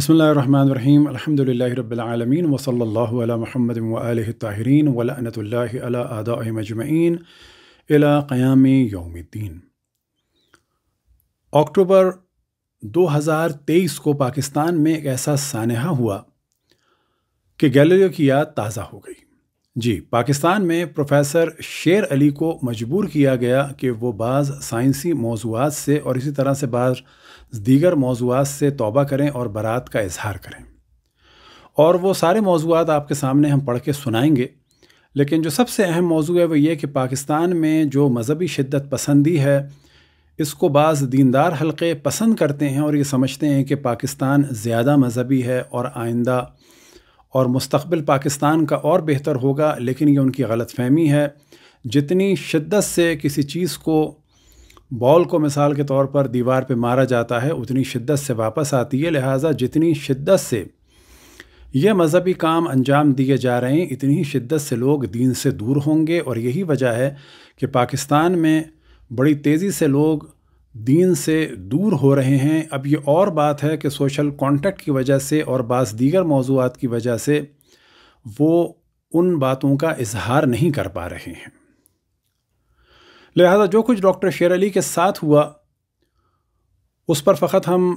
बसमीम अल्हम्दुलिल्लाह रब्बिलआलमीन व सल्लल्लाहु अला मुहम्मद व आलिहि ताहिरीन व लअनतुल्लाहि अला आदाइ मजमईन इला क़याम यौमिद्दीन अक्टूबर 2023 को पाकिस्तान में एक ऐसा सानहा हुआ कि गैलीलियो की याद ताज़ा हो गई जी पाकिस्तान में प्रोफेसर शेर अली को मजबूर किया गया कि वो बाज़ साइंसी मौजूद से और इसी तरह से बाज़ दीगर मौजूद से तोबा करें और बारात का इजहार करें और वो सारे मौजूद आपके सामने हम पढ़ के सुनाएंगे लेकिन जो सबसे अहम मौजू है वो ये कि पाकिस्तान में जो मजहबी शिद्दत पसंदी है इसको बाज़ दीनदार हल्के पसंद करते हैं और ये समझते हैं कि पाकिस्तान ज़्यादा मजहबी है और आइंदा और मुस्तबिल पाकिस्तान का और बेहतर होगा लेकिन ये उनकी गलत फहमी है जितनी शिद्दत से किसी चीज़ को बॉल को मिसाल के तौर पर दीवार पे मारा जाता है उतनी शिद्दत से वापस आती है लिहाजा जितनी शिद्दत से ये मजहबी काम अंजाम दिए जा रहे हैं इतनी ही शिद्दत से लोग दीन से दूर होंगे और यही वजह है कि पाकिस्तान में बड़ी तेज़ी से लोग दीन से दूर हो रहे हैं अब ये और बात है कि सोशल कॉन्टेक्ट की वजह से और बास दीगर मौजूद की वजह से वो उन बातों का इजहार नहीं कर पा रहे हैं लिहाजा जो कुछ डॉक्टर शेर अली के साथ हुआ उस पर फ़कत हम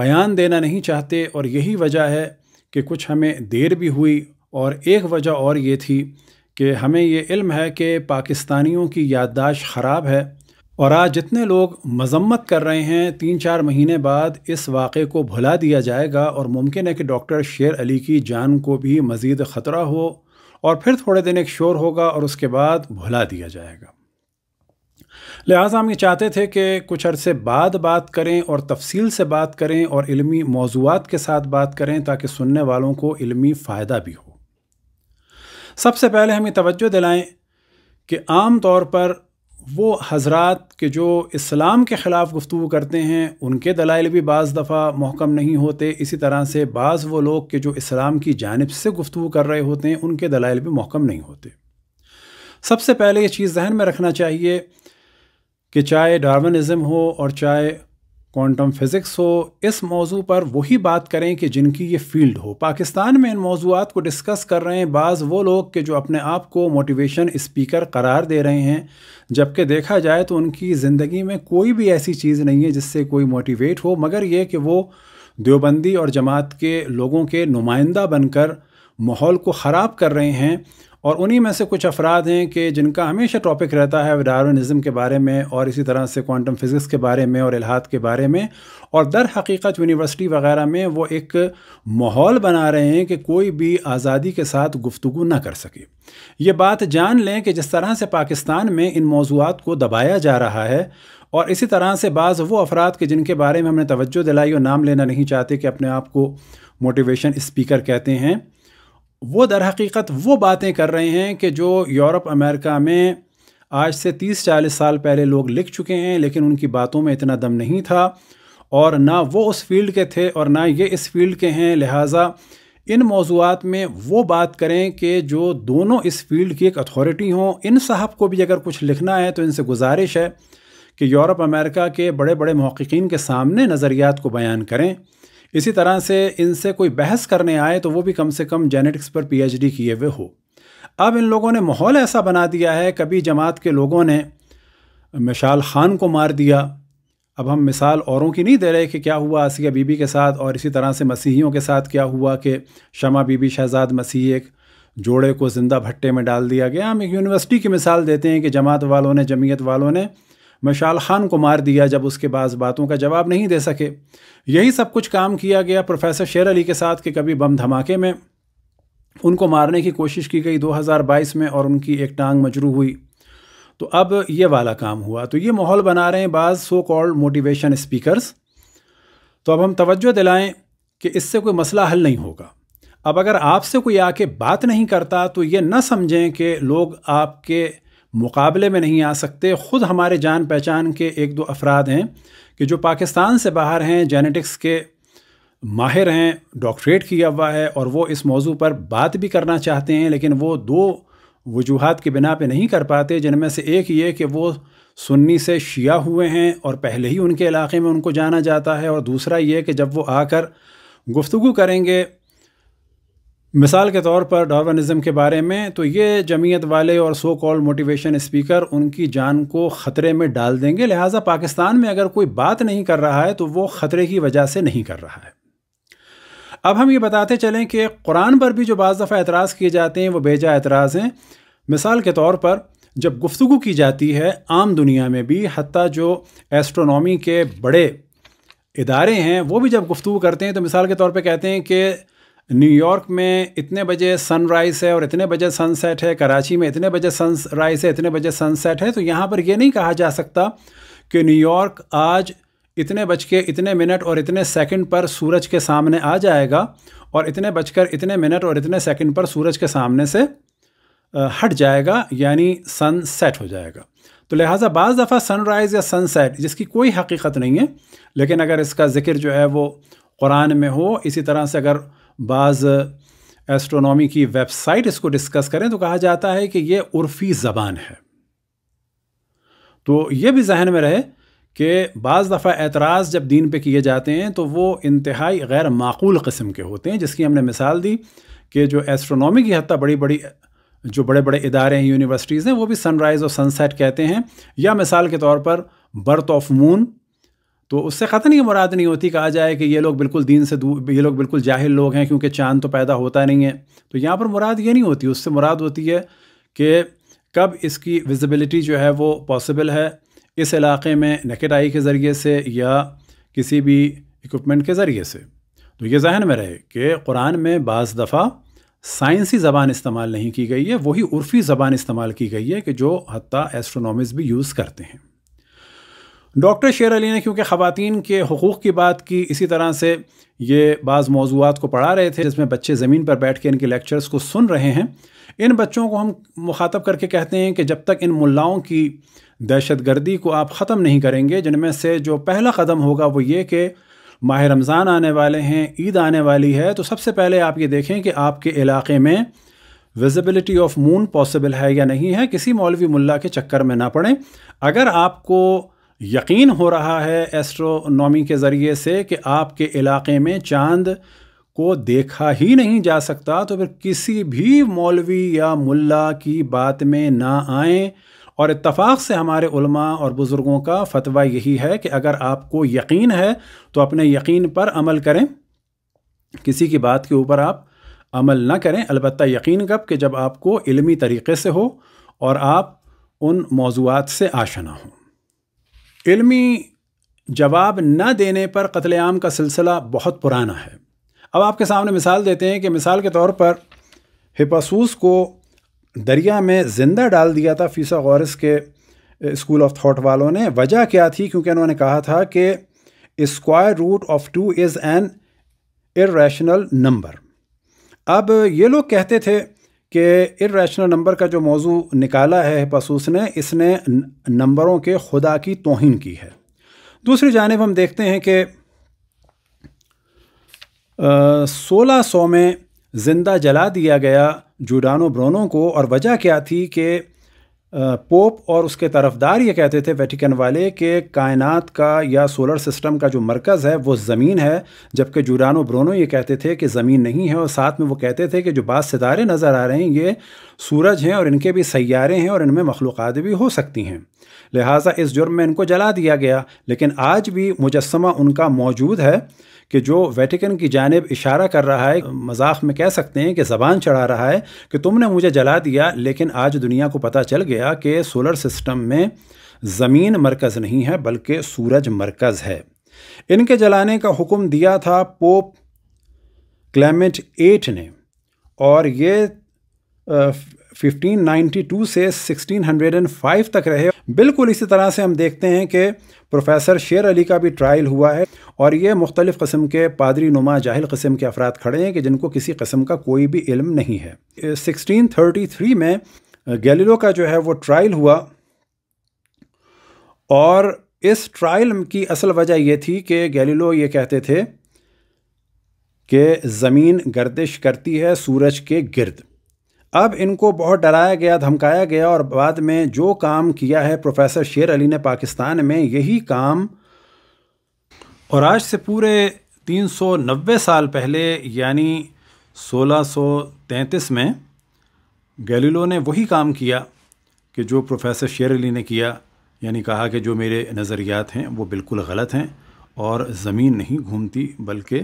बयान देना नहीं चाहते और यही वजह है कि कुछ हमें देर भी हुई और एक वजह और ये थी कि हमें ये इल्म है कि पाकिस्तानियों की याददाश्त ख़राब है और आज जितने लोग मजम्मत कर रहे हैं तीन चार महीने बाद इस वाक़े को भुला दिया जाएगा और मुमकिन है कि डॉक्टर शेर अली की जान को भी मज़ीद ख़तरा हो और फिर थोड़े दिन एक शोर होगा और उसके बाद भुला दिया जाएगा लिहाजा हम ये चाहते थे कि कुछ अरसे बाद बात करें और तफसील से बात करें और इल्मी मौजूद के साथ बात करें ताकि सुनने वालों को इल्मी फ़ायदा भी हो सबसे पहले हमें तोज्जो तवज्जो दिलाएं कि आम तौर पर वो हजरात के जो इस्लाम के ख़िलाफ़ गुफ्तु करते हैं उनके दलाइल भी बज़ दफ़ा महकम नहीं होते इसी तरह से बाज़ वो लोग के जो इस्लाम की जानब से गुफ्तु कर रहे होते हैं उनके दलाइल भी महकम नहीं होते सबसे पहले ये चीज़ जहन में रखना चाहिए कि चाहे डार्वनिज़म हो और चाहे क्वांटम फिज़िक्स हो इस मौजू पर वही बात करें कि जिनकी ये फील्ड हो पाकिस्तान में इन मौजूद को डिस्कस कर रहे हैं बाज़ वो लोग कि जो अपने आप को मोटिवेशन स्पीकर करार दे रहे हैं जबकि देखा जाए तो उनकी ज़िंदगी में कोई भी ऐसी चीज़ नहीं है जिससे कोई मोटिवेट हो मगर ये कि वो देवबंदी और जमात के लोगों के नुमाइंदा बनकर माहौल को ख़राब कर रहे हैं और उन्हीं में से कुछ अफराद हैं कि जिनका हमेशा टॉपिक रहता है डारविनिज़म के बारे में और इसी तरह से क्वांटम फिज़िक्स के बारे में और इलाहात के बारे में और दर हकीकत यूनिवर्सिटी वगैरह में वो एक माहौल बना रहे हैं कि कोई भी आज़ादी के साथ गुफ्तु ना कर सके ये बात जान लें कि जिस तरह से पाकिस्तान में इन मौजूद को दबाया जा रहा है और इसी तरह से बाज़ वो अफराद के जिनके बारे में हमने तोज्जो दिलाई और नाम लेना नहीं चाहते कि अपने आप को मोटिवेशन इस्पीकर कहते हैं वो दर हकीकत वो बातें कर रहे हैं कि जो यूरोप अमेरिका में आज से तीस चालीस साल पहले लोग लिख चुके हैं लेकिन उनकी बातों में इतना दम नहीं था और ना वो उस फील्ड के थे और ना ये इस फील्ड के हैं लिहाजा इन मौजूद में वो बात करें कि जो दोनों इस फील्ड की एक अथॉरिटी हों इन साहब को भी अगर कुछ लिखना है तो इनसे गुजारिश है कि यूरोप अमेरिका के बड़े बड़े महक़िन के सामने नज़रियात को बयान करें इसी तरह से इनसे कोई बहस करने आए तो वो भी कम से कम जेनेटिक्स पर पीएचडी किए हुए हो अब इन लोगों ने माहौल ऐसा बना दिया है कभी जमात के लोगों ने मिशाल ख़ान को मार दिया अब हम मिसाल औरों की नहीं दे रहे कि क्या हुआ आसिया बीबी के साथ और इसी तरह से मसीहियों के साथ क्या हुआ कि शमा बीबी शहजाद मसीह एक जोड़े को ज़िंदा भट्टे में डाल दिया गया हम एक यूनिवर्सिटी की मिसाल देते हैं कि जमात वालों ने जमीयत वालों ने मशाल खान को मार दिया जब उसके बाद बातों का जवाब नहीं दे सके यही सब कुछ काम किया गया प्रोफेसर शेर अली के साथ कि कभी बम धमाके में उनको मारने की कोशिश की गई 2022 में और उनकी एक टांग मजरू हुई तो अब ये वाला काम हुआ तो ये माहौल बना रहे हैं बाज़ सो कॉल्ड मोटिवेशन स्पीकर्स तो अब हम तवज्जो दिलाएं कि इससे कोई मसला हल नहीं होगा अब अगर आपसे कोई आके बात नहीं करता तो ये ना समझें कि लोग आपके मुकाबले में नहीं आ सकते ख़ुद हमारे जान पहचान के एक दो अफराद हैं कि जो पाकिस्तान से बाहर हैं जेनेटिक्स के माहिर हैं डॉक्टरेट किया हुआ है और वो इस मौजू पर बात भी करना चाहते हैं लेकिन वो दो वजूहत के बिना पे नहीं कर पाते जिनमें से एक ये कि वो सुन्नी से शिया हुए हैं और पहले ही उनके इलाके में उनको जाना जाता है और दूसरा ये कि जब वो आकर गुफ्तु करेंगे मिसाल के तौर पर डार्वनिज़म के बारे में तो ये जमीयत वाले और सो कॉल्ड मोटिवेशन स्पीकर उनकी जान को ख़तरे में डाल देंगे लिहाजा पाकिस्तान में अगर कोई बात नहीं कर रहा है तो वो ख़तरे की वजह से नहीं कर रहा है अब हम ये बताते चलें कि कुरान पर भी जो बज़ दफ़ा एतराज़ किए जाते हैं वो बेजा एतराज़ हैं मिसाल के तौर पर जब गुफ्तु की जाती है आम दुनिया में भी हती जो एस्ट्रोनॉमी के बड़े इदारे हैं वो भी जब गुफ्तु करते हैं तो मिसाल के तौर पर कहते हैं कि न्यूयॉर्क में इतने बजे सनराइज़ है और इतने बजे सनसेट है कराची में इतने बजे सनराइज़ है इतने बजे सनसेट है तो यहाँ पर यह नहीं कहा जा सकता कि न्यूयॉर्क आज इतने बज के इतने मिनट और इतने सेकंड पर सूरज के सामने आ जाएगा और इतने बजकर इतने मिनट और इतने सेकंड पर सूरज के सामने से हट जाएगा यानी सन सेट हो जाएगा तो लिहाजा बज़ दफ़ा सनराइज़ या सनसेट जिसकी कोई हकीकत नहीं है लेकिन अगर इसका ज़िक्र जो है वो कुरान में हो इसी तरह से अगर बाज़ एस्ट्रोनॉमी की वेबसाइट इसको डिस्कस करें तो कहा जाता है कि ये उर्फी ज़बान है तो ये भी जहन में रहे कि बज़ दफ़ा एतराज़ जब दीन पे किए जाते हैं तो वो इंतहाई गैर माकूल कस्म के होते हैं जिसकी हमने मिसाल दी कि जो एस्ट्रोनॉमी की हत्या बड़ी बड़ी जो बड़े बड़े इदारे हैं यूनिवर्सिटीज़ हैं वो भी सनराइज़ और सनसेट कहते हैं या मिसाल के तौर पर बर्थ ऑफ मून तो उससे ख़तन ही मुराद नहीं होती कहा जाए कि ये लोग बिल्कुल दीन से दूर ये लोग बिल्कुल जाहिल लोग हैं क्योंकि चांद तो पैदा होता नहीं है तो यहाँ पर मुराद ये नहीं होती उससे मुराद होती है कि कब इसकी विजिबिलिटी जो है वो पॉसिबल है इस इलाके में नकेट आई के ज़रिए से या किसी भी इक्विपमेंट के ज़रिए से तो ये जहन में रहे कि कुरान में बज़ दफ़ा साइंसी ज़बान इस्तेमाल नहीं की गई है वही उर्फ़ी ज़बान इस्तेमाल की गई है कि जो हती एस्ट्रोनॉमिस्ट भी यूज़ करते हैं डॉक्टर शेर अली ने क्योंकि ख़वातीन के हकूक़ की बात की इसी तरह से ये बाज़ मौजूद को पढ़ा रहे थे जिसमें बच्चे ज़मीन पर बैठ के इनके लेक्चर्स को सुन रहे हैं इन बच्चों को हम मुखातब करके कहते हैं कि जब तक इन मुलाओं की दहशत गर्दी को आप ख़त्म नहीं करेंगे जिनमें से जो पहला कदम होगा वो ये कि माह रमज़ान आने वाले हैं ईद आने वाली है तो सबसे पहले आप ये देखें कि आपके इलाके में विजिबिलिटी ऑफ मून पॉसिबल है या नहीं है किसी मौलवी मुल्ला के चक्कर में ना पड़ें अगर आपको यकीन हो रहा है एस्ट्रोनॉमी के ज़रिए से कि आपके इलाके में चांद को देखा ही नहीं जा सकता तो फिर किसी भी मौलवी या मुल्ला की बात में ना आए और इतफ़ाक़ से हमारे उलमा और बुज़ुर्गों का फतवा यही है कि अगर आपको यकीन है तो अपने यकीन पर अमल करें किसी की बात के ऊपर आप अमल ना करें अलबत् यकीन कब कि जब आपको इलमी तरीक़े से हो और आप उन मौजूद से आशा ना हों इल्मी जवाब न देने पर कत्लेआम का सिलसिला बहुत पुराना है अब आपके सामने मिसाल देते हैं कि मिसाल के तौर पर हिपासूस को दरिया में ज़िंदा डाल दिया था फीसा गौरस के स्कूल ऑफ थाट वालों ने वजह क्या थी क्योंकि उन्होंने कहा था कि square root of two is an irrational number अब ये लोग कहते थे कि इरेशनल नंबर का जो मौजू निकाला है पसूस ने इसने नंबरों के खुदा की तोहन की है दूसरी जानब हम देखते हैं कि सोलह सौ में ज़िंदा जला दिया गया जूडानो ब्रोनो को और वजह क्या थी कि पोप और उसके तरफदार ये कहते थे वेटिकन वाले कि कायनात का या सोलर सिस्टम का जो मरकज़ है वो ज़मीन है जबकि जुरानो ब्रोनो ये कहते थे कि ज़मीन नहीं है और साथ में वो कहते थे कि जो बाद सितारे नज़र आ रहे हैं ये सूरज हैं और इनके भी सैारे हैं और इनमें मखलूक़ात भी हो सकती हैं लिहाजा इस जुर्म में इनको जला दिया गया लेकिन आज भी मुजस्मा उनका मौजूद है कि जो वेटिकन की जानब इशारा कर रहा है मजाक में कह सकते हैं कि ज़बान चढ़ा रहा है कि तुमने मुझे जला दिया लेकिन आज दुनिया को पता चल गया कि सोलर सिस्टम में ज़मीन मरकज़ नहीं है बल्कि सूरज मरकज़ है इनके जलाने का हुक्म दिया था पोप क्लेमेंट एट ने और ये 1592 से 1605 तक रहे बिल्कुल इसी तरह से हम देखते हैं कि प्रोफेसर शेर अली का भी ट्रायल हुआ है और ये मुख्तलिफ़ कस्म के पादरी नुमा जाहिल कस्म के अफराद खड़े हैं कि जिनको किसी कस्म का कोई भी इल्म नहीं है सिक्सटीन थर्टी थ्री में गैलीलो का जो है वो ट्रायल हुआ और इस ट्रायल की असल वजह यह थी कि गैलीलो ये कहते थे कि ज़मीन गर्दिश करती है सूरज के गिरद अब इनको बहुत डराया गया धमकाया गया और बाद में जो काम किया है प्रोफेसर शेर अली ने पाकिस्तान में यही काम और आज से पूरे 390 साल पहले यानी 1633 में गैलीलो ने वही काम किया कि जो प्रोफेसर शेर अली ने किया यानी कहा कि जो मेरे नज़रियात हैं वो बिल्कुल गलत हैं और ज़मीन नहीं घूमती बल्कि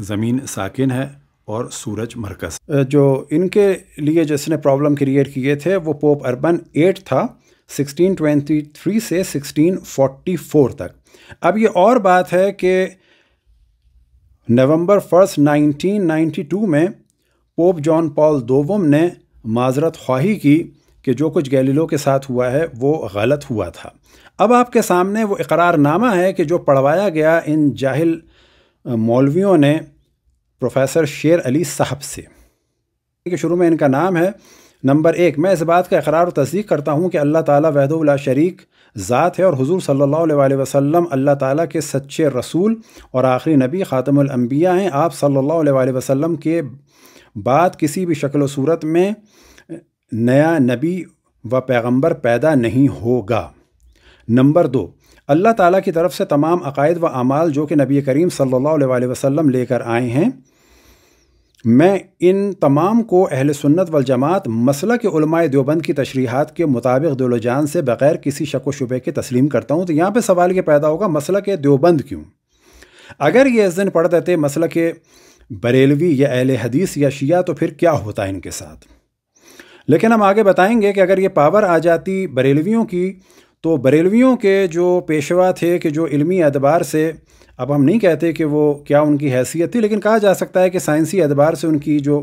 ज़मीन साकिन है और सूरज मरकस जो इनके लिए जिसने प्रॉब्लम क्रिएट किए थे वो पोप अर्बन एट था 1623 से 1644 तक अब ये और बात है कि नवंबर फर्स्ट 1992 में पोप जॉन पॉल दोवम ने माजरत ख्वाही की कि जो कुछ गैलीलो के साथ हुआ है वो गलत हुआ था अब आपके सामने वो इकरारनामा है कि जो पढ़वाया गया इन जाहिल मौलवियों ने प्रोफेसर शेर अली साहब से के शुरू में इनका नाम है नंबर एक मैं इस बात का इकरार और तस्दीक करता हूँ कि अल्लाह ताला वहदुल्ला शरीक ज़ात है और हुजूर सल्लल्लाहु अलैहि वसल्लम अल्लाह ताला के सच्चे रसूल और आखिरी नबी ख़ातमुल हैं आप सल्लल्लाहु अलैहि वसल्लम के बाद किसी भी शक्ल सूरत में नया नबी व पैगम्बर पैदा नहीं होगा नंबर दो अल्लाह ताला की तरफ से तमाम अकायद व अमाल जो कि नबी करीम सल्लल्लाहु अलैहि वसल्लम लेकर आए हैं मैं इन तमाम को अहल सुन्नत वल जमात मसला के उलमाए देवबंद की तशरीहत के मुताबिक दोलजान से बग़ैर किसी शक व शुबे के तस्लीम करता हूँ तो यहाँ पर सवाल ये पैदा होगा मसला के देवबंद क्यों अगर ये इस दिन पढ़ देते मसला के बरेलवी या अहल हदीस या शिया तो फिर क्या होता है इनके साथ लेकिन हम आगे बताएंगे कि अगर ये पावर आ जाती बरेलवियों की तो बरेलवियों के जो पेशवा थे कि जो इल्मी एतबार से अब हम नहीं कहते कि वो क्या उनकी हैसियत थी लेकिन कहा जा सकता है कि साइंसी एतबार से उनकी जो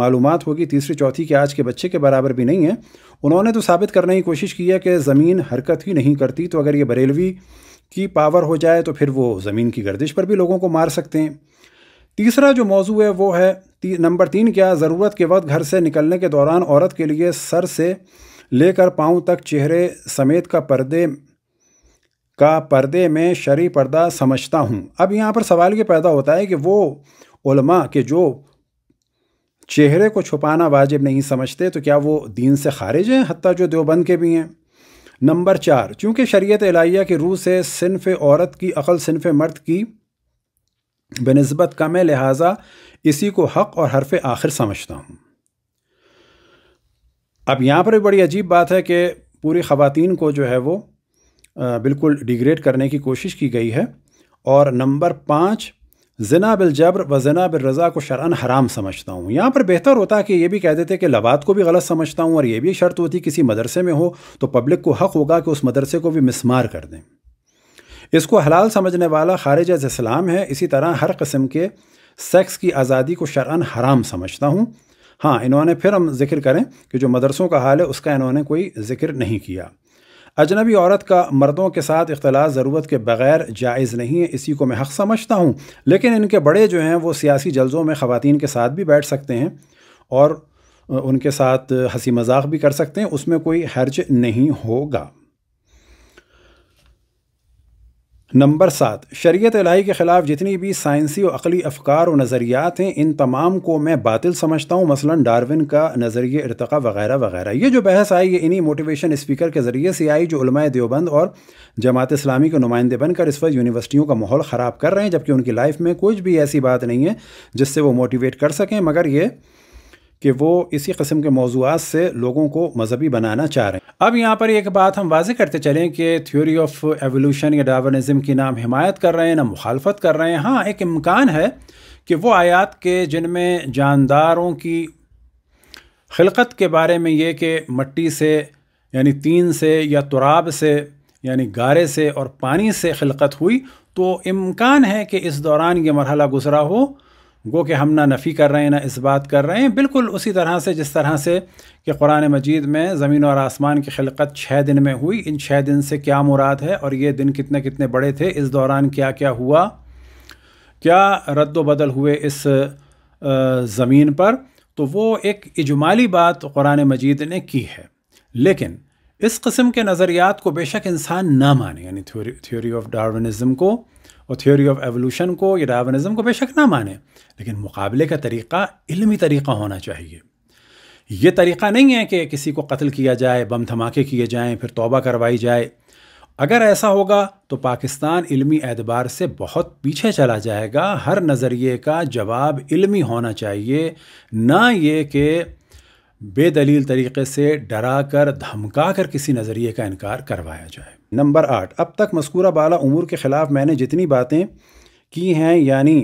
मालूम होगी तीसरी चौथी के आज के बच्चे के बराबर भी नहीं है उन्होंने तो साबित करने की कोशिश की है कि ज़मीन हरकत ही नहीं करती तो अगर ये बरेलवी की पावर हो जाए तो फिर वो ज़मीन की गर्दिश पर भी लोगों को मार सकते हैं तीसरा जो मौजू है वो है ती, नंबर तीन क्या ज़रूरत के वक्त घर से निकलने के दौरान औरत के लिए सर से लेकर पाँव तक चेहरे समेत का पर्दे का पर्दे में शरी पर्दा समझता हूँ अब यहाँ पर सवाल ये पैदा होता है कि वो उलमा के जो चेहरे को छुपाना वाजिब नहीं समझते तो क्या वो दीन से खारिज हैं हती जो देवबंद के भी हैं नंबर चार चूँकि शरीत अलाइया की रूह से सिनफ़ औरत की अकल सिनफ़ मर्द की बनस्बत कम है लिहाजा इसी को हक़ और हरफ आखिर समझता हूँ अब यहाँ पर भी बड़ी अजीब बात है कि पूरी ख़वान को जो है वो बिल्कुल डिग्रेड करने की कोशिश की गई है और नंबर पाँच जना बिलजब्र व जना रज़ा को शरअन हराम समझता हूँ यहाँ पर बेहतर होता कि ये भी कह देते कि लवात को भी गलत समझता हूँ और ये भी शर्त होती किसी मदरसे में हो तो पब्लिक को हक़ होगा कि उस मदरसे को भी मिसमार कर दें इसको हलाल समझने वाला खारिज इस्लाम है इसी तरह हर कस्म के सेक्स की आज़ादी को शरअन हराम समझता हूँ हाँ इन्होंने फिर हम जिक्र करें कि जो मदरसों का हाल है उसका इन्होंने कोई जिक्र नहीं किया अजनबी औरत का मर्दों के साथ इख्तलाफ ज़रूरत के बगैर जायज़ नहीं है इसी को मैं हक समझता हूँ लेकिन इनके बड़े जो हैं वो सियासी जल्ज़ों में ख़वान के साथ भी बैठ सकते हैं और उनके साथ हंसी मजाक भी कर सकते हैं उसमें कोई हर्ज नहीं होगा नंबर सात शरीत इलाही के ख़िलाफ़ जितनी भी साइंसी और अकली अफकार और नज़रियात हैं इन तमाम को मैं बातिल समझता हूँ मसलन डारविन का नज़रिए इरतका वगैरह वगैरह ये जो बहस आई ये इन्हीं मोटिवेशन स्पीकर के ज़रिए से आई जो देवबंद और जमात इस्लामी के नुमाइंदे बनकर इस वक्त यूनिवर्सिटियों का माहौल ख़राब कर रहे हैं जबकि उनकी लाइफ में कुछ भी ऐसी बात नहीं है जिससे वो मोटिवेट कर सकें मगर ये कि वो इसी कस्म के मौजूद से लोगों को मजहबी बनाना चाह रहे हैं अब यहाँ पर एक बात हम वाजे करते चलें कि थ्योरी ऑफ एवोल्यूशन या डावनिज़म की नाम हिमायत कर रहे हैं ना मुखालफत कर रहे हैं हाँ एक इम्कान है कि वो आयात के जिनमें जानदारों की खिलकत के बारे में ये कि मट्टी से यानी तीन से या तुराब से यानी गारे से और पानी से खिलकत हुई तो इम्कान है कि इस दौरान ये मरहला गुजरा हो गो कि हम ना नफ़ी कर रहे हैं ना इस बात कर रहे हैं बिल्कुल उसी तरह से जिस तरह से कि कुरान मजीद में ज़मीन और आसमान की खिलकत छः दिन में हुई इन छः दिन से क्या मुराद है और ये दिन कितने कितने बड़े थे इस दौरान क्या क्या हुआ क्या रद्द बदल हुए इस ज़मीन पर तो वो एक इजमाली बात कुरान मजीद ने की है लेकिन इस कस्म के नज़रियात को बेशक इंसान ना माने यानी थ्योरी थ्योरी ऑफ डार्विनिज़म को और थ्योरी ऑफ एवोल्यूशन को या डार्विनिज़म को बेशक ना माने लेकिन मुकाबले का तरीक़ा इलमी तरीक़ा होना चाहिए ये तरीक़ा नहीं है कि किसी को कत्ल किया जाए बम धमाके किए जाएँ फिर तोबा करवाई जाए अगर ऐसा होगा तो पाकिस्तान इल्मी एतबार से बहुत पीछे चला जाएगा हर नज़रिए का जवाब इल्मी होना चाहिए ना ये कि बेदलील तरीके से डरा कर धमका कर किसी नज़रिए का इनकार करवाया जाए नंबर आठ अब तक मस्कूरा बाला उमूर के ख़िलाफ़ मैंने जितनी बातें की हैं यानी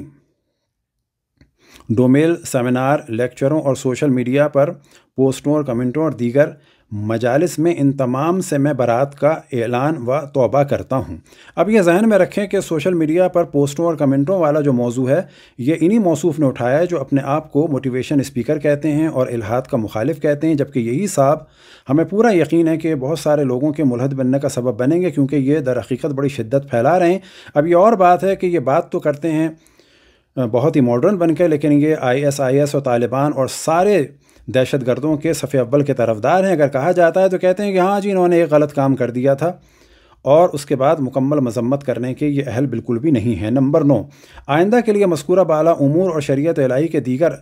डोमेल सेमिनार लेक्चरों और सोशल मीडिया पर पोस्टों और कमेंटों और दीगर मजालस में इन तमाम से मैं बारात का ऐलान व तोबा करता हूँ अब यह जहन में रखें कि सोशल मीडिया पर पोस्टों और कमेंटों वाला जो मौजू है ये इन्हीं मौसूफ ने उठाया है जो अपने आप को मोटिवेशन स्पीकर कहते हैं और इलाहात का मुखालिफ कहते हैं जबकि यही साहब हमें पूरा यकीन है कि बहुत सारे लोगों के मुलहद बनने का सबब बनेंगे क्योंकि ये दर बड़ी शिद्दत फैला रहे हैं अब ये और बात है कि ये बात तो करते हैं बहुत ही मॉडर्न बन के लेकिन ये आईएसआईएस और तालिबान और सारे दहशत गर्दों के सफ़े अव्वल के तरफदार हैं अगर कहा जाता है तो कहते हैं कि हाँ जी इन्होंने एक गलत काम कर दिया था और उसके बाद मुकम्मल मजम्मत करने के ये अहल बिल्कुल भी नहीं है नंबर नौ आइंदा के लिए मस्कूरा बाला उमूर और शरीत इलाही के दीगर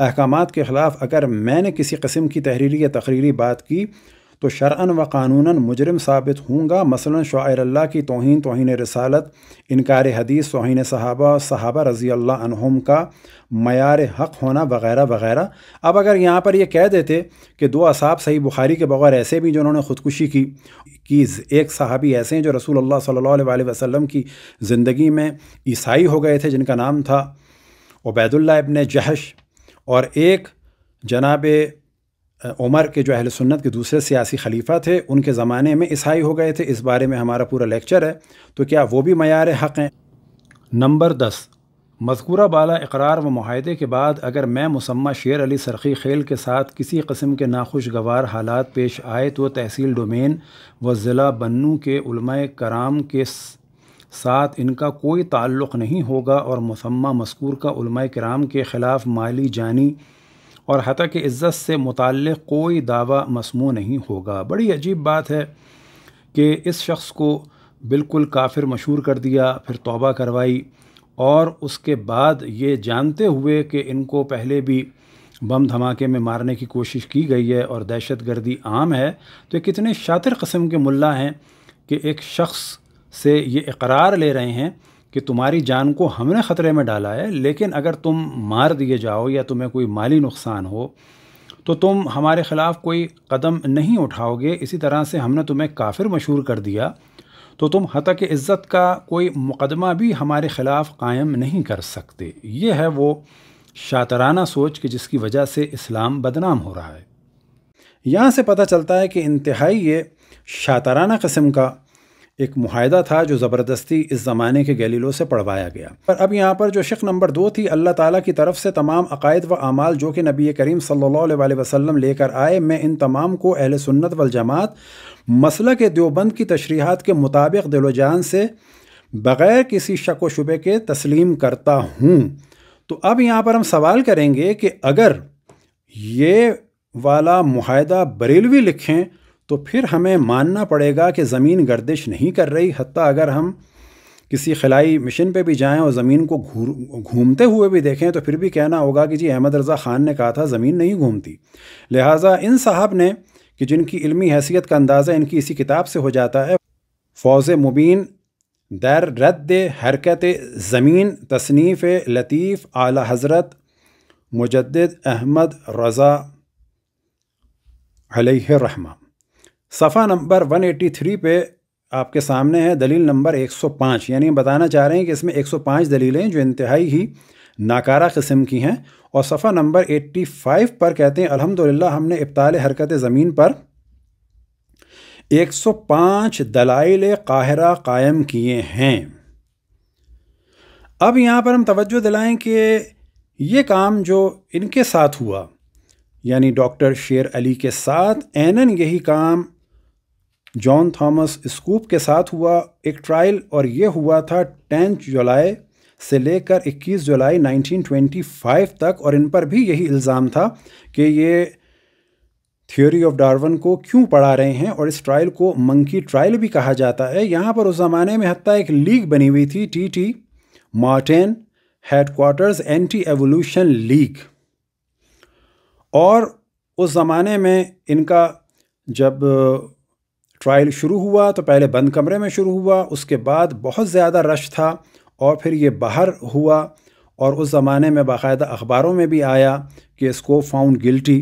अहकाम के ख़िलाफ़ अगर मैंने किसी कस्म की तहरीरी या तकरीरी बात की तो शरअन व कानून मुजरम साबित होंगे मसलन शायर की तोहन तोहन रसालत इनकार हदीस तोहन सहाबा सहाबा रज़ी अल्लाह का मैार हक़ होना वगैरह वगैरह अब अगर यहाँ पर यह कह देते कि दो असाब सही बुखारी के बगैर ऐसे भी जिन्होंने ख़ुदकुशी की कि एक सहाबी ऐसे हैं जो रसूल अल्लाह सल्लल्लाहु अलैहि वसल्लम की ज़िंदगी में ईसाई हो गए थे जिनका नाम था उबैदुल्ला इबन जहश और एक जनाब उमर के जो अहल सुन्नत के दूसरे सियासी खलीफा थे उनके ज़माने में ईसाई हो गए थे इस बारे में हमारा पूरा लेक्चर है तो क्या वो भी मैार हक़ हैं नंबर दस मजकूरा बाला इकरार व माहदे के बाद अगर मैं मुसम्मा शेर अली सरखी खेल के साथ किसी कस्म के नाखुशगवार हालात पेश आए तो तहसील डोमेन व ज़िला बन्नू के कराम के साथ इनका कोई ताल्लुक़ नहीं होगा और मुसम्मा मस्कूर का कराम के ख़िलाफ़ माली जानी और हती कि इज़्ज़त से मुतल कोई दावा मसमू नहीं होगा बड़ी अजीब बात है कि इस शख्स को बिल्कुल काफिर मशहूर कर दिया फिर तोबा करवाई और उसके बाद ये जानते हुए कि इनको पहले भी बम धमाके में मारने की कोशिश की गई है और दहशत गर्दी आम है तो कितने शातिर कस्म के मुल्ला हैं कि एक शख्स से ये इकरार ले रहे हैं कि तुम्हारी जान को हमने ख़तरे में डाला है लेकिन अगर तुम मार दिए जाओ या तुम्हें कोई माली नुकसान हो तो तुम हमारे ख़िलाफ़ कोई कदम नहीं उठाओगे इसी तरह से हमने तुम्हें काफिर मशहूर कर दिया तो तुम हतक इज़्ज़त का कोई मुकदमा भी हमारे ख़िलाफ़ कायम नहीं कर सकते ये है वो शातराना सोच कि जिसकी वजह से इस्लाम बदनाम हो रहा है यहाँ से पता चलता है कि इंतहाई ये शातराना कस्म का एक माहिदा था जो ज़बरदस्ती इस ज़माने के गलीलो से पढ़वाया गया पर अब यहाँ पर जो शक नंबर दो थी अल्लाह ताली की तरफ से तमाम अकायद व अमाल जो कि नबी करीम सल्ला वसम लेकर आए मैं इन तमाम को अहल सुन्नत वजमात मसल के देवबंद की तशरीहत के मुताबिक दिलोजान से बग़ैर किसी शक व शुबे के तस्लीम करता हूँ तो अब यहाँ पर हम सवाल करेंगे कि अगर ये वाला माहिदा बरेलवी लिखें तो फिर हमें मानना पड़ेगा कि ज़मीन गर्दिश नहीं कर रही हती अगर हम किसी खलाई मिशन पे भी जाएं और ज़मीन को घूमते हुए भी देखें तो फिर भी कहना होगा कि जी अहमद रज़ा ख़ान ने कहा था ज़मीन नहीं घूमती लिहाजा इन साहब ने कि जिनकी इलमी हैसियत का अंदाज़ा इनकी इसी किताब से हो जाता है फौज मुबीन दर रद्द हरकत ज़मीन तसनीफ़ लतीफ़ आला हज़रत मुजद अहमद रज़ा रहमा सफ़ा नंबर 183 पे आपके सामने है दलील नंबर 105 यानी बताना चाह रहे हैं कि इसमें 105 दलीलें जो इंतहाई ही नाकारा किस्म की हैं और सफ़ा नंबर 85 पर कहते हैं अल्हम्दुलिल्लाह हमने इब्ताल हरकत ज़मीन पर 105 दलाइल काहरा कायम किए हैं अब यहाँ पर हम तवज्जो दिलाएं कि ये काम जो इनके साथ हुआ यानी डॉक्टर शेर अली के साथ एनन यही काम जॉन थॉमस स्कूप के साथ हुआ एक ट्रायल और यह हुआ था टेंथ जुलाई से लेकर 21 जुलाई 1925 तक और इन पर भी यही इल्ज़ाम था कि ये थ्योरी ऑफ डार्विन को क्यों पढ़ा रहे हैं और इस ट्रायल को मंकी ट्रायल भी कहा जाता है यहाँ पर उस ज़माने में हती एक लीग बनी हुई थी T T Martin headquarters anti evolution league और उस ज़माने में इनका जब ट्रायल शुरू हुआ तो पहले बंद कमरे में शुरू हुआ उसके बाद बहुत ज़्यादा रश था और फिर ये बाहर हुआ और उस ज़माने में बाकायदा अखबारों में भी आया कि इसको फाउंड गिल्टी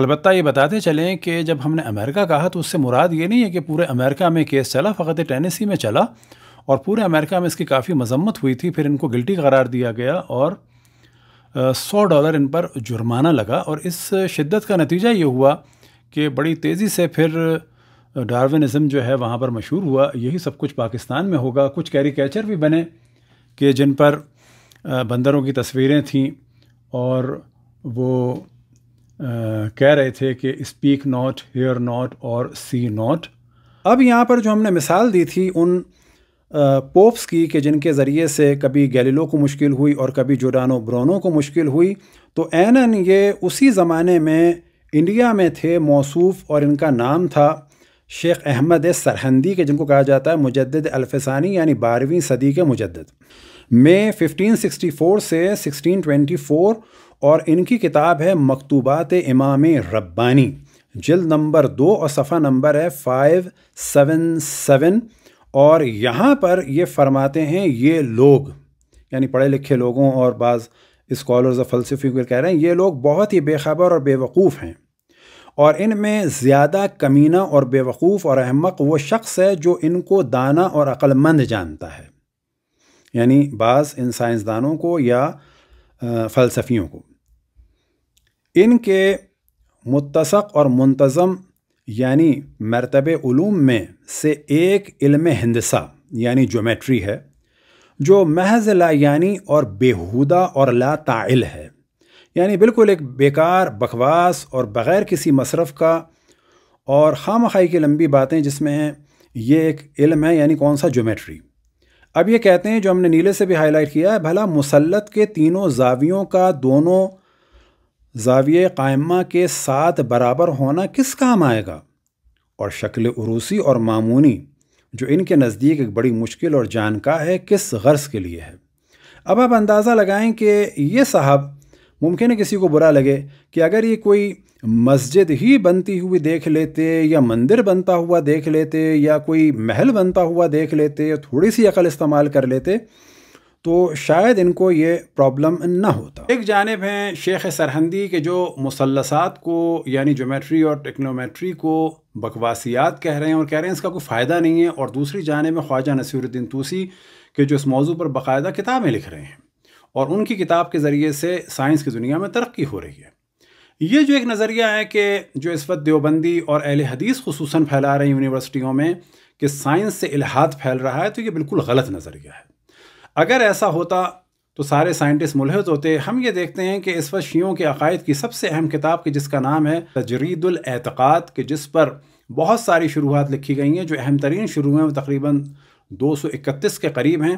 अलबत् ये बताते चलें कि जब हमने अमेरिका कहा तो उससे मुराद ये नहीं है कि पूरे अमेरिका में केस चला फ़कत टेनेसी में चला और पूरे अमेरिका में इसकी काफ़ी मजम्मत हुई थी फिर इनको गिल्टी करार दिया गया और सौ डॉलर इन पर जुर्माना लगा और इस शिद्दत का नतीजा ये हुआ कि बड़ी तेज़ी से फिर डार्विनिज़म जो है वहाँ पर मशहूर हुआ यही सब कुछ पाकिस्तान में होगा कुछ कैरिकेचर भी बने कि जिन पर बंदरों की तस्वीरें थीं और वो कह रहे थे कि स्पीक नॉट हेयर नॉट और सी नॉट अब यहाँ पर जो हमने मिसाल दी थी उन पोप्स की कि जिनके ज़रिए से कभी गैलिलो को मुश्किल हुई और कभी जोडानो ब्रोनो को मुश्किल हुई तो एनन ये उसी ज़माने में इंडिया में थे मौसूफ और इनका नाम था शेख अहमद सरहंदी के जिनको कहा जाता है मुजद अल्फसानी यानी बारहवीं सदी के मुजद में 1564 से 1624 और इनकी किताब है मकतूबात इमाम रब्बानी जल्द नंबर दो और सफ़ा नंबर है फाइव और यहाँ पर ये फरमाते हैं ये लोग यानी पढ़े लिखे लोगों और बाज़ स्कॉलर्स और फलसफी को कह रहे हैं ये लोग बहुत ही बेखबर और बेवकूफ़ हैं और इनमें ज़्यादा कमीना और बेवकूफ़ और अहमक वो शख्स है जो इनको दाना और अक्लमंद जानता है यानी बास इन साइंसदानों को या फ़लसफ़ियों को इनके मुतसक और मुंतज़म यानी मरतब में से एक इल्म हिंदसा यानी जोमेट्री है जो महज ला यानी और बेहुदा और ला ताइल है यानी बिल्कुल एक बेकार बकवास और बग़ैर किसी मसरफ़ का और खाम खाई की लंबी बातें जिसमें हैं ये एक इल्म है यानी कौन सा जोमेट्री अब ये कहते हैं जो हमने नीले से भी हाईलाइट किया है भला मुसलत के तीनों जावियों का दोनों जाविय कायमा के साथ बराबर होना किस काम आएगा और शक्ल उरूसी और मामूनी जो इनके नज़दीक एक बड़ी मुश्किल और जानका है किस गर्ज के लिए है अब आप अंदाज़ा लगाएं कि ये साहब मुमकिन है किसी को बुरा लगे कि अगर ये कोई मस्जिद ही बनती हुई देख लेते या मंदिर बनता हुआ देख लेते या कोई महल बनता हुआ देख लेते या थोड़ी सी अकल इस्तेमाल कर लेते तो शायद इनको ये प्रॉब्लम ना होता एक जानब हैं शेख सरहंदी के जो मुसलसात को यानी जोमेट्री और टेक्नोमेट्री को बकवासियात कह रहे हैं और कह रहे हैं इसका कोई फ़ायदा नहीं है और दूसरी जानब है ख्वाजा नसीरुद्दीन तूसी के जो इस मौजू पर बाकायदा किताबें लिख रहे हैं और उनकी किताब के ज़रिए से साइंस की दुनिया में तरक्की हो रही है ये जो एक नज़रिया है कि जो इस वक्त देवबंदी और अहल हदीस खसूस फैला रहे हैं यूनिवर्सिटियों में कि साइंस से इलाहात फैल रहा है तो ये बिल्कुल गलत नज़रिया है अगर ऐसा होता तो सारे साइंटिस्ट मुलहद होते हम ये देखते हैं कि इस वक्त शीयों के अकायद की सबसे अहम किताब की जिसका नाम है तजरीदुलतक़ात के जिस पर बहुत सारी शुरुआत लिखी गई हैं जो अहम तरीन शुरू हैं वो तकरीबन 231 के करीब हैं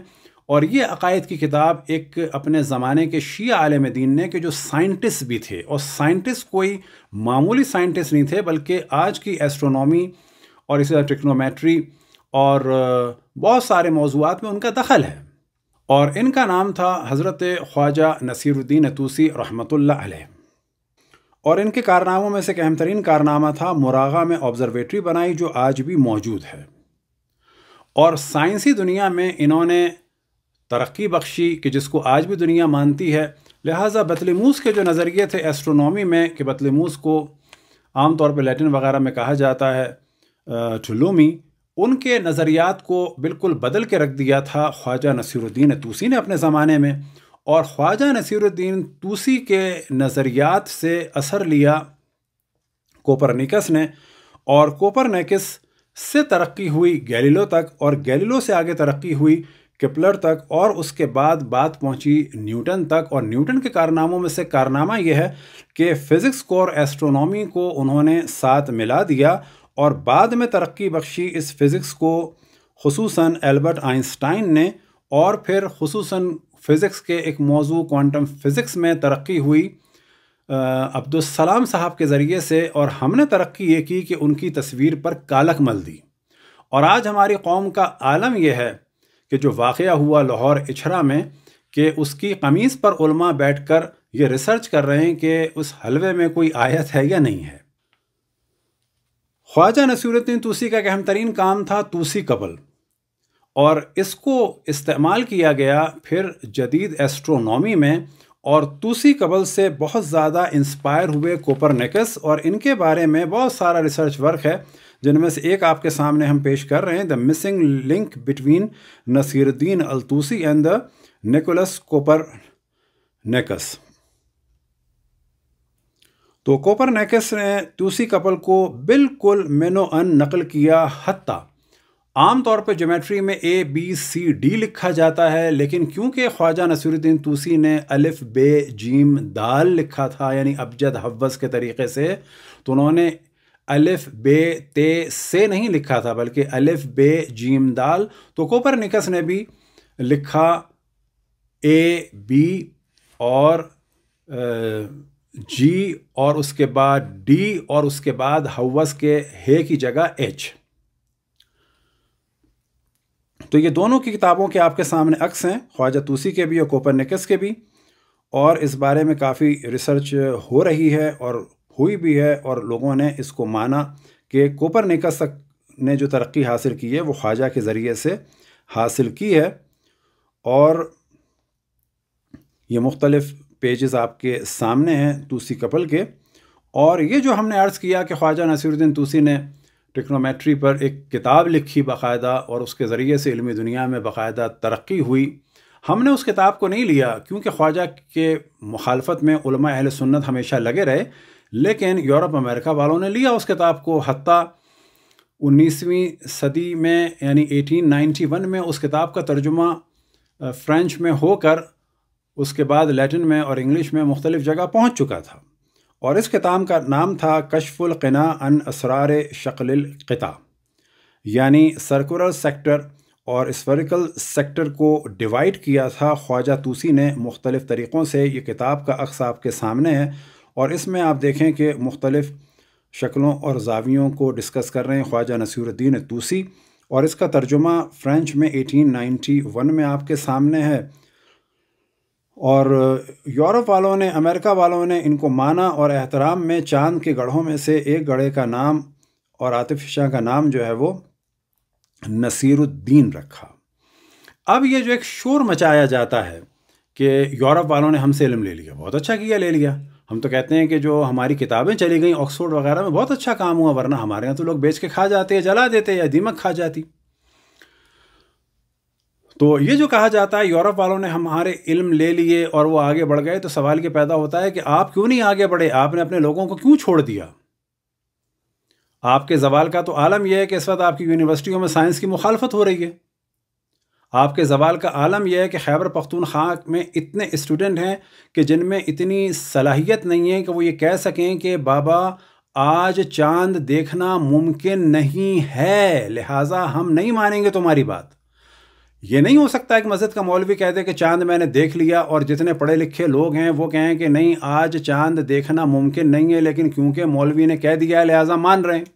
और ये अकायद की किताब एक अपने ज़माने के शिया आलम दीन ने कि जो साइंटिस्ट भी थे और साइंटिस्ट कोई मामूली साइंटिस्ट नहीं थे बल्कि आज की एस्ट्रोनॉमी और इसी तरह टेक्नोमेट्री और बहुत सारे मौजूद में उनका दखल है और इनका नाम था हज़रत ख्वाजा नसीरुद्दीन तूसी रहमत अलैह और इनके कारनामों में से एक अहम तरीन कारनामा था मुरागा में ऑब्ज़रवेटरी बनाई जो आज भी मौजूद है और साइंसी दुनिया में इन्होंने तरक्की बख्शी कि जिसको आज भी दुनिया मानती है लिहाजा बतलमूस के जो नज़रिए थे एस्ट्रोनॉमी में कि बतलमूस को आम तौर पर लैटिन वगैरह में कहा जाता है ठुलूमी उनके नज़रियात को बिल्कुल बदल के रख दिया था ख्वाजा नसीरुद्दीन तूसी ने अपने ज़माने में और ख्वाजा नसीरुद्दीन तूसी के नज़रियात से असर लिया कोपरनिकस ने और कोपरनिकस से तरक्की हुई गैलीलो तक और गैलीलो से आगे तरक्की हुई किपलर तक और उसके बाद बात पहुंची न्यूटन तक और न्यूटन के कारनामों में से कारनामा यह है कि फ़िज़िक्स को और एस्ट्रोनॉमी को उन्होंने साथ मिला दिया और बाद में तरक्की बख्शी इस फ़िज़िक्स को खसूस एल्बर्ट आइंस्टाइन ने और फिर खसूस फ़िज़िक्स के एक मौजू क्वांटम फ़िज़िक्स में तरक्की हुई अब्दुलसलाम साहब के ज़रिए से और हमने तरक्की ये की कि उनकी तस्वीर पर कालक मल दी और आज हमारी कौम का आलम यह है कि जो वाक़ हुआ लाहौर इछरा में कि उसकी कमीज़ पर उल्मा बैठकर ये रिसर्च कर रहे हैं कि उस हलवे में कोई आयत है या नहीं है ख्वाजा नसीरुद्दीन तूसी का एक अहम तरीन काम था तूसी कबल और इसको इस्तेमाल किया गया फिर जदीद एस्ट्रोनॉमी में और तूसी कबल से बहुत ज़्यादा इंस्पायर हुए कोपरनेकस और इनके बारे में बहुत सारा रिसर्च वर्क है जिनमें से एक आपके सामने हम पेश कर रहे हैं the missing link between Nasiruddin Altusi and the Nicolaus Copernicus तो कोपर नेकस ने तूसी कपल को बिल्कुल मेनो अन नकल किया हत्ता आमतौर पर ज्योमेट्री में ए बी सी डी लिखा जाता है लेकिन क्योंकि ख्वाजा नसीरुद्दीन तूसी ने अलिफ बे जीम दाल लिखा था यानी अबजद हवस के तरीके से तो उन्होंने अलिफ बे ते से नहीं लिखा था बल्कि अलिफ बे जीम दाल तो कोपर निकस ने भी लिखा ए बी और जी और उसके बाद डी और उसके बाद हवस के हे की जगह एच तो ये दोनों की किताबों के आपके सामने अक्स हैं ख्वाजा तूसी के भी और कोपर निकस के भी और इस बारे में काफ़ी रिसर्च हो रही है और हुई भी है और लोगों ने इसको माना कि कोपर निकस ने जो तरक्की हासिल की है वो ख्वाजा के ज़रिए से हासिल की है और ये मुख्तलफ़ पेजेस आपके सामने हैं तूसी कपल के और ये जो हमने अर्ज़ किया कि ख्वाजा नसीरुद्दीन तूसी ने टेक्नोमेट्री पर एक किताब लिखी बाकायदा और उसके ज़रिए से इलमी दुनिया में बाकायदा तरक्की हुई हमने उस किताब को नहीं लिया क्योंकि ख्वाजा के मुखालफत में अहल सुन्नत हमेशा लगे रहे लेकिन यूरोप अमेरिका वालों ने लिया उस किताब को हती उन्नीसवीं सदी में यानी 1891 में उस किताब का तर्जुमा फ्रेंच में होकर उसके बाद लैटिन में और इंग्लिश में मुख्तलिफ़ जगह पहुंच चुका था और इस किताब का नाम था कशफुल अन असरार शक्ल किता यानी सर्कुलर सेक्टर और इस्फरिकल सेक्टर को डिवाइड किया था ख्वाजा तूसी ने मुख्तलिफ़ तरीक़ों से ये किताब का अक्स आपके सामने है और इसमें आप देखें कि मुख्तलिफ़ शक्लों और जावियों को डिस्कस कर रहे हैं ख्वाजा नसीरुद्दीन तूसी और इसका तर्जुमा फ्रेंच में 1891 में आपके सामने है और यूरोप वालों ने अमेरिका वालों ने इनको माना और एहतराम में चांद के गढ़ों में से एक गढ़े का नाम और आतिफ शाह का नाम जो है वो नसीरुद्दीन रखा अब ये जो एक शोर मचाया जाता है कि यूरोप वालों ने हमसे इलम ले लिया बहुत अच्छा किया ले लिया हम तो कहते हैं कि जो हमारी किताबें चली गई ऑक्सफोर्ड वगैरह में बहुत अच्छा काम हुआ वरना हमारे यहाँ तो लोग बेच के खा जाते हैं जला देते या दीमक खा जाती तो ये जो कहा जाता है यूरोप वालों ने हमारे इल्म ले लिए और वो आगे बढ़ गए तो सवाल ये पैदा होता है कि आप क्यों नहीं आगे बढ़े आपने अपने लोगों को क्यों छोड़ दिया आपके जवाल का तो आलम यह है कि इस वक्त आपकी यूनिवर्सिटियों में साइंस की मुखालफत हो रही है आपके सवाल का आलम यह है कि खैबर पख्तूनख्वा में इतने स्टूडेंट हैं कि जिनमें इतनी सलाहियत नहीं है कि वो ये कह सकें कि बाबा आज चांद देखना मुमकिन नहीं है लिहाजा हम नहीं मानेंगे तुम्हारी बात ये नहीं हो सकता एक कि मस्जिद का मौलवी कह दे कि चांद मैंने देख लिया और जितने पढ़े लिखे लोग हैं वो कहें कि नहीं आज चांद देखना मुमकिन नहीं है लेकिन क्योंकि मौलवी ने कह दिया है लिहाजा मान रहे हैं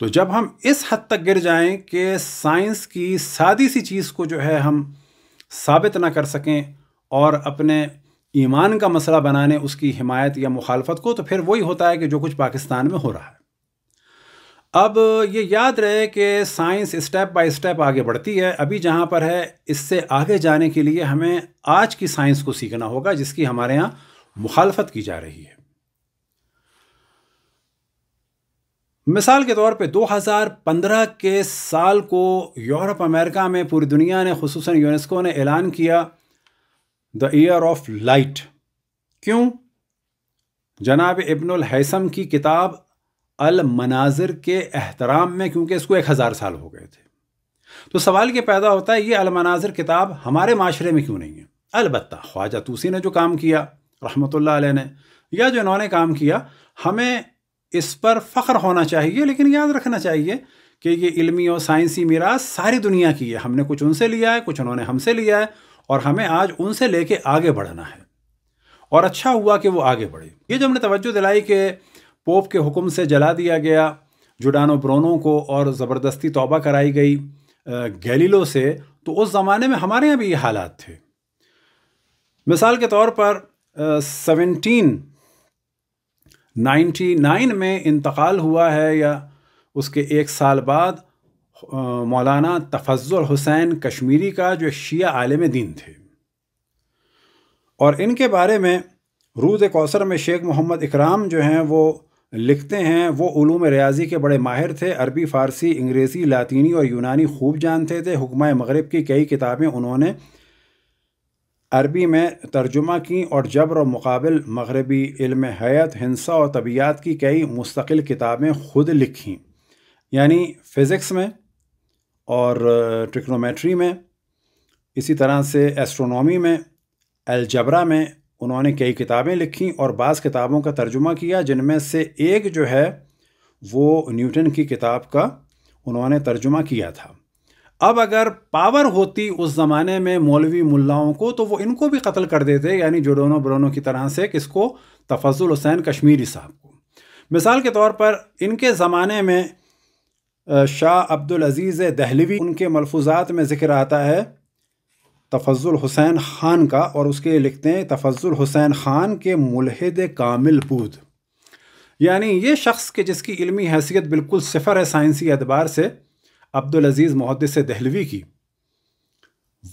तो जब हम इस हद तक गिर जाएं कि साइंस की सादी सी चीज़ को जो है हम साबित ना कर सकें और अपने ईमान का मसला बनाने उसकी हिमायत या मुखालफत को तो फिर वही होता है कि जो कुछ पाकिस्तान में हो रहा है अब ये याद रहे कि साइंस स्टेप बाय स्टेप आगे बढ़ती है अभी जहाँ पर है इससे आगे जाने के लिए हमें आज की साइंस को सीखना होगा जिसकी हमारे यहाँ मुखालफत की जा रही है मिसाल के तौर पे 2015 के साल को यूरोप अमेरिका में पूरी दुनिया ने खूस यूनेस्को ने ऐलान किया द ईयर ऑफ लाइट क्यों जनाब इब्नुल हैसम की किताब अल मनाजिर के एहतराम में क्योंकि इसको एक हज़ार साल हो गए थे तो सवाल ये पैदा होता है ये अल मनाजिर किताब हमारे माशरे में क्यों नहीं है अलबत् ख्वाजा तूसी ने जो काम किया रहमत ला ने या जो इन्होंने काम किया हमें इस पर फ़ख्र होना चाहिए लेकिन याद रखना चाहिए कि ये इल्मी और साइंसी मीरास सारी दुनिया की है हमने कुछ उनसे लिया है कुछ उन्होंने हमसे लिया है और हमें आज उनसे लेके आगे बढ़ना है और अच्छा हुआ कि वो आगे बढ़े ये जब हमने तवज्जो दिलाई कि पोप के हुक्म से जला दिया गया जुडानो ब्रोनो को और ज़बरदस्ती तोबा कराई गई गैलीलो से तो उस ज़माने में हमारे यहाँ भी ये हालात थे मिसाल के तौर पर सेवनटीन 99 में इंतकाल हुआ है या उसके एक साल बाद मौलाना तफजुल हुसैन कश्मीरी का जो शिया आलम दीन थे और इनके बारे में रूज कौसर में शेख मोहम्मद इकराम जो हैं वो लिखते हैं वो ूम रियाजी के बड़े माहिर थे अरबी फ़ारसी अंग्रेज़ी लातीनी और यूनानी खूब जानते थे हुक्म मगरब की कई किताबें उन्होंने अरबी में तर्जुमा की और जबर व मुकाबिल मगरबी इल्म हयात हिंसा और तबियात की कई मुस्तकिल किताबें खुद लिखीं यानी फ़िज़िक्स में और ट्रिक्नोमेट्री में इसी तरह से एस्ट्रोनॉमी में अलजबरा में उन्होंने कई किताबें लिखीं और बास किताबों का तर्जुमा किया जिनमें से एक जो है वो न्यूटन की किताब का उन्होंने तर्जुमा किया था अब अगर पावर होती उस ज़माने में मौलवी मुल्लाओं को तो वो इनको भी कत्ल कर देते यानी जुडोनो ब्रोनो की तरह से किसको तफजुल हुसैन कश्मीरी साहब को मिसाल के तौर पर इनके ज़माने में शाह अब्दुल अजीज़ दहलवी उनके मलफूजात में ज़िक्र आता है तफजुल हुसैन ख़ान का और उसके लिखते हैं तफजुल हुसैन ख़ान के मुलहद कामिल बूद यानी ये शख्स के जिसकी इलमी हैसियत बिल्कुल सिफर है साइंसी एतबार से अब्दुल अजीज़ मुहदस दहलवी की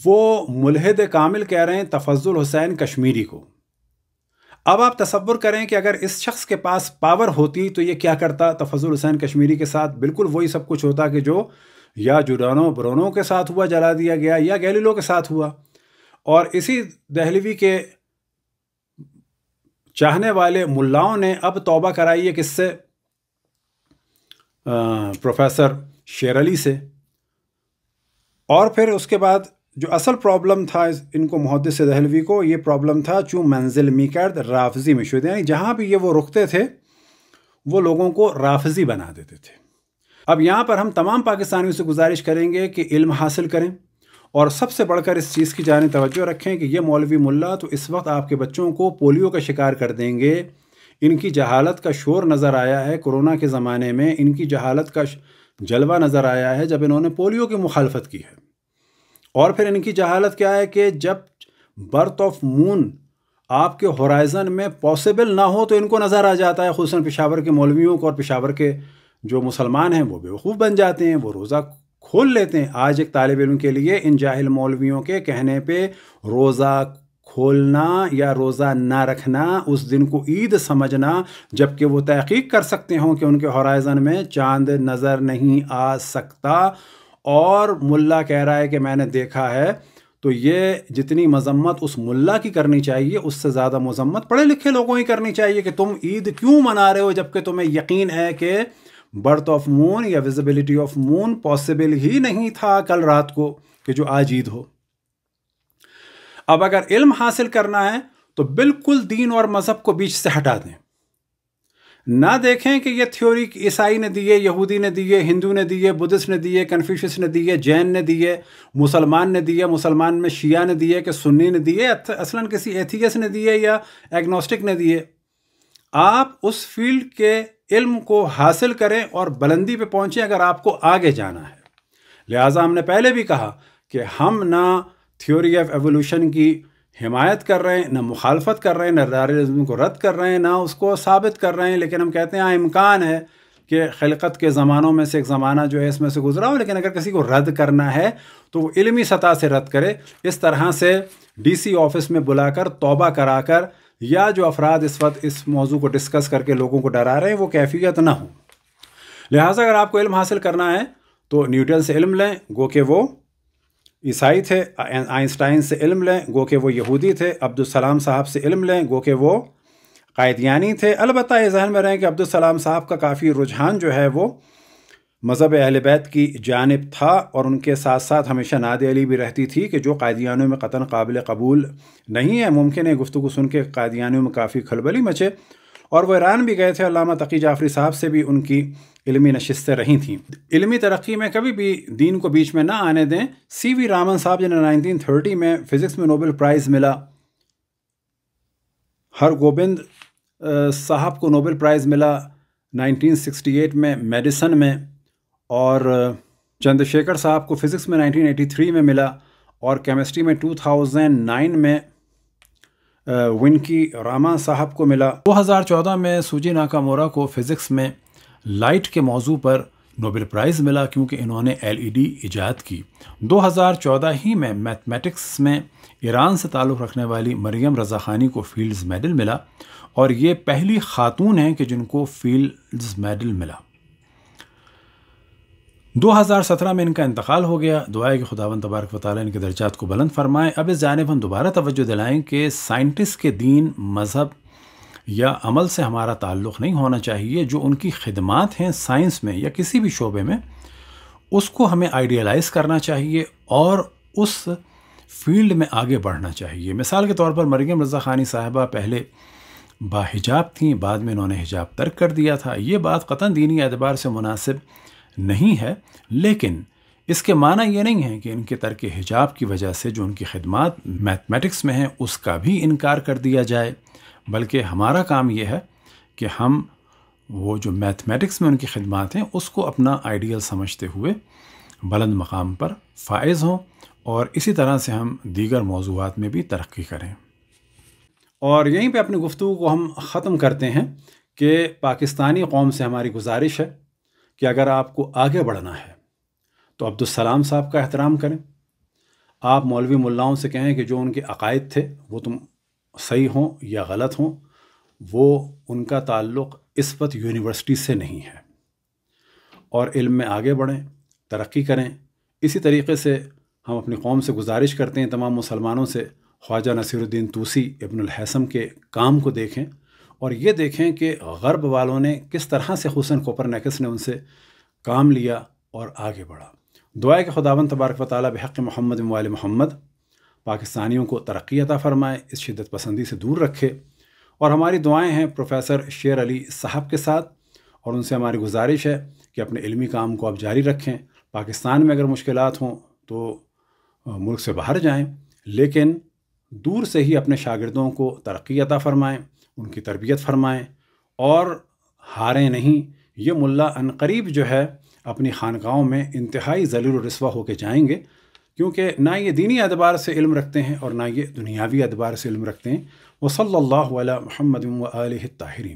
वो मुलहद कामिल कह रहे हैं तफजुल हुसैन कश्मीरी को अब आप तस्वुर करें कि अगर इस शख्स के पास पावर होती तो ये क्या करता तफजुल हुसैन कश्मीरी के साथ बिल्कुल वही सब कुछ होता कि जो या जुड़ानों ब्रोनों के साथ हुआ जला दिया गया या गैलीलो के साथ हुआ और इसी दहलवी के चाहने वाले मुल्लाओं ने अब तौबा कराई है किससे प्रोफेसर शेर अली से और फिर उसके बाद जो असल प्रॉब्लम था इनको मुहदस दहलवी को ये प्रॉब्लम था चूँ मंजिल मीकर्द राफजी में शुद यानी जहाँ भी ये वो रुकते थे वो लोगों को राफजी बना देते थे अब यहाँ पर हम तमाम पाकिस्तानियों से गुजारिश करेंगे कि इल्म हासिल करें और सबसे बढ़कर इस चीज़ की जान तवज्जो रखें कि ये मौलवी मुल्ला तो इस वक्त आपके बच्चों को पोलियो का शिकार कर देंगे इनकी जहालत का शोर नज़र आया है कोरोना के ज़माने में इनकी जहालत का श... जलवा नज़र आया है जब इन्होंने पोलियो की मुखालफत की है और फिर इनकी जहालत क्या है कि जब बर्थ ऑफ मून आपके होराइज़न में पॉसिबल ना हो तो इनको नज़र आ जाता है खूस पेशावर के मौलवियों को और पेशावर के जो मुसलमान हैं वो बेवकूफ़ बन जाते हैं वो रोज़ा खोल लेते हैं आज एक तालब इम के लिए इन जाहिल मौलवियों के कहने पे रोज़ा खोलना या रोज़ा ना रखना उस दिन को ईद समझना जबकि वो तहकीक कर सकते हों कि उनके हॉराइज़न में चांद नज़र नहीं आ सकता और मुल्ला कह रहा है कि मैंने देखा है तो ये जितनी मजम्मत उस मुल्ला की करनी चाहिए उससे ज़्यादा मजम्मत पढ़े लिखे लोगों ही करनी चाहिए कि तुम ईद क्यों मना रहे हो जबकि तुम्हें यकीन है कि बर्थ ऑफ मून या विजिबिलिटी ऑफ मून पॉसिबल ही नहीं था कल रात को कि जो आज ईद हो अब अगर इल्म हासिल करना है तो बिल्कुल दीन और मज़हब को बीच से हटा दें ना देखें कि ये थ्योरी ईसाई ने दिए यहूदी ने दिए हिंदू ने दिए बुद्धिस्ट ने दिए कन्फ्यूशियस ने दिए जैन ने दिए मुसलमान ने दिए मुसलमान में शिया ने दिए कि सुन्नी ने दिए असलन किसी एथियस ने दिए या एग्नोस्टिक ने दिए आप उस फील्ड के इल्म को हासिल करें और बुलंदी पे पहुँचें अगर आपको आगे जाना है लिहाजा हमने पहले भी कहा कि हम ना थ्योरी ऑफ एवोल्यूशन की हिमायत कर रहे हैं ना मुखालफत कर रहे हैं ना को रद्द कर रहे हैं ना उसको साबित कर रहे हैं लेकिन हम कहते हैं हाँ, इम्कान है कि खिलकत के ज़मानों में से एक ज़माना जो है इसमें से गुजरा हो लेकिन अगर किसी को रद्द करना है तो वो इलमी सतह से रद्द करे इस तरह से डीसी ऑफिस में बुलाकर तोबा कराकर या जो अफराद इस वक्त इस मौजू को डिस्कस करके लोगों को डरा रहे हैं वो कैफियत ना हो लिहाजा अगर आपको इल्म हासिल करना है तो न्यूटन से इल्म लें गो के वो ईसाई थे आइंस्टाइन से इल्म लें गो के वो यहूदी थे अब्दुलसलाम साहब से इल्म लें गो के वो कायदियानी थे अलबत् ये जहन में रहें कि अब्दुलसलाम साहब का काफ़ी रुझान जो है वो मज़हब अहल बैत की जानब था और उनके साथ साथ हमेशा नाद अली भी रहती थी कि जो कायदियानों में कतन काबिल कबूल नहीं है मुमकिन है गुफ्तु सुन के कायदियानों में काफ़ी खलबली मचे और वह ईरान भी गए थे अलामा तकी जाफरी साहब से भी उनकी इलमी नशस्तें रही थीं इलमी तरक्की में कभी भी दीन को बीच में ना आने दें सी वी रामन साहब जिन्हें नाइनटीन थर्टी में फ़िज़िक्स में नोबेल प्राइज़ मिला हर गोबिंद साहब को नोबेल प्राइज़ मिला 1968 में मेडिसन में और चंद्रशेखर साहब को फ़िज़िक्स में 1983 में मिला और केमिस्ट्री में 2009 में विनकी रामा साहब को मिला 2014 में सूजी नाकामोरा को फ़िज़िक्स में लाइट के मौजू पर नोबेल प्राइज़ मिला क्योंकि इन्होंने डी ईजाद की 2014 ही में मैथमेटिक्स में ईरान से ताल्लुक़ रखने वाली मरियम रज़ा खानी को फील्ड्स मेडल मिला और ये पहली खातून हैं कि जिनको फील्ड्स मेडल मिला 2017 में इनका इंतकाल हो गया दुआ कि खुदावन तबारक वाली इनके दर्जात को बुलंद फरमाएं अब इस जानब हम दोबारा तोज्जो दिलाएँ कि साइंटिस्ट के दीन मज़हब या अमल से हमारा ताल्लुक़ नहीं होना चाहिए जो उनकी खिदमत हैं साइंस में या किसी भी शोबे में उसको हमें आइडियलाइज़ करना चाहिए और उस फील्ड में आगे बढ़ना चाहिए मिसाल के तौर पर मरियम रज़ा खानी साहबा पहले बाहिजाब थी बाद में इन्होंने हिजाब तर्क कर दिया था ये बात कतन दीनी एतबार से मुनासिब नहीं है लेकिन इसके माना ये नहीं है कि इनके तर्क हिजाब की वजह से जो उनकी खिदमत मैथमेटिक्स में हैं उसका भी इनकार कर दिया जाए बल्कि हमारा काम यह है कि हम वो जो मैथमेटिक्स में उनकी खिदमत हैं उसको अपना आइडियल समझते हुए बुलंद मकाम पर फायज़ हों और इसी तरह से हम दीगर मौजूद में भी तरक्की करें और यहीं पे अपनी गुफ्तु को हम ख़त्म करते हैं कि पाकिस्तानी कौम से हमारी गुजारिश है कि अगर आपको आगे बढ़ना है तो अब्दुलसलाम साहब का एहतराम करें आप मौलवी मुल्लाओं से कहें कि जो उनके अकायद थे वो तुम सही हों या गलत हों वो उनका ताल्लुक़ इस वक्त यूनिवर्सिटी से नहीं है और इल्म में आगे बढ़ें तरक्की करें इसी तरीके से हम अपनी कौम से गुजारिश करते हैं तमाम मुसलमानों से ख्वाजा नसीरुद्दीन तूसी इब्नहसम के काम को देखें और ये देखें कि गर्ब वालों ने किस तरह से हुसन कोपरनेकस ने उनसे काम लिया और आगे बढ़ा दुआ के खुदावन तबारक वाली बहक़ महमद वाल महमद पाकिस्तानियों को तरक्की अता फ़रमाए इस शिदत पसंदी से दूर रखे और हमारी दुआएं हैं प्रोफेसर शेर अली साहब के साथ और उनसे हमारी गुजारिश है कि अपने इलमी काम को आप जारी रखें पाकिस्तान में अगर मुश्किल हों तो मुल्क से बाहर जाएँ लेकिन दूर से ही अपने शागिदों को तरक्की अता फ़रमाएँ उनकी तरबियत फ़रमाएँ और हारें नहीं ये मुलाब अनकरीब जो है अपनी खानकाओं में इंतहाई ज़लील रस्वा होकर जाएंगे क्योंकि ना ये दीनी अदबार से इल्म रखते हैं और ना ये दुनियावी अदबार से इल्म रखते हैं वसल्ला महमद ताहरीन